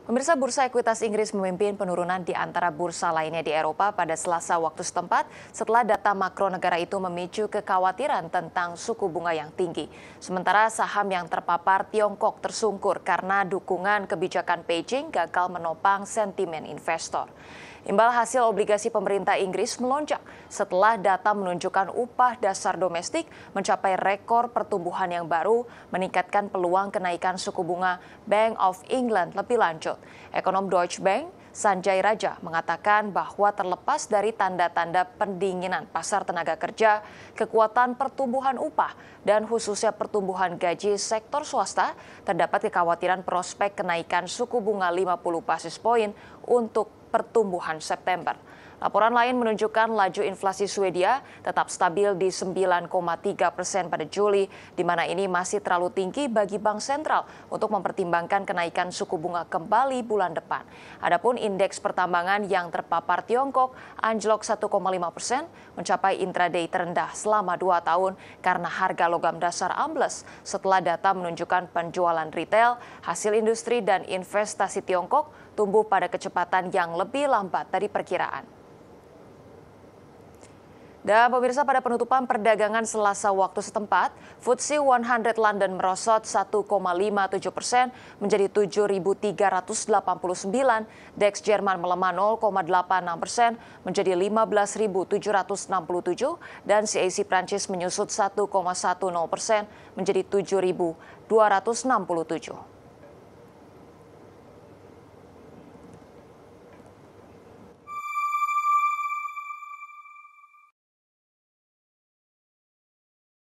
Pemirsa Bursa Ekuitas Inggris memimpin penurunan di antara bursa lainnya di Eropa pada selasa waktu setempat setelah data makro negara itu memicu kekhawatiran tentang suku bunga yang tinggi. Sementara saham yang terpapar Tiongkok tersungkur karena dukungan kebijakan Beijing gagal menopang sentimen investor. Imbal hasil obligasi pemerintah Inggris melonjak setelah data menunjukkan upah dasar domestik mencapai rekor pertumbuhan yang baru, meningkatkan peluang kenaikan suku bunga Bank of England lebih lanjut. Ekonom Deutsche Bank Sanjay Raja mengatakan bahwa terlepas dari tanda-tanda pendinginan pasar tenaga kerja, kekuatan pertumbuhan upah, dan khususnya pertumbuhan gaji sektor swasta, terdapat kekhawatiran prospek kenaikan suku bunga 50 basis poin untuk pertumbuhan September. Laporan lain menunjukkan laju inflasi Swedia tetap stabil di 9,3 persen pada Juli, di mana ini masih terlalu tinggi bagi bank sentral untuk mempertimbangkan kenaikan suku bunga kembali bulan depan. Adapun indeks pertambangan yang terpapar Tiongkok anjlok 1,5 persen, mencapai intraday terendah selama dua tahun karena harga logam dasar ambles setelah data menunjukkan penjualan retail, hasil industri, dan investasi Tiongkok tumbuh pada kecepatan yang lebih lambat dari perkiraan. Dan pemirsa pada penutupan perdagangan selasa waktu setempat, FTSE e 100 London merosot 1,57 persen menjadi 7.389, DEX Jerman melemah 0,86 persen menjadi 15.767, dan CAC Prancis menyusut 1,10 persen menjadi 7.267.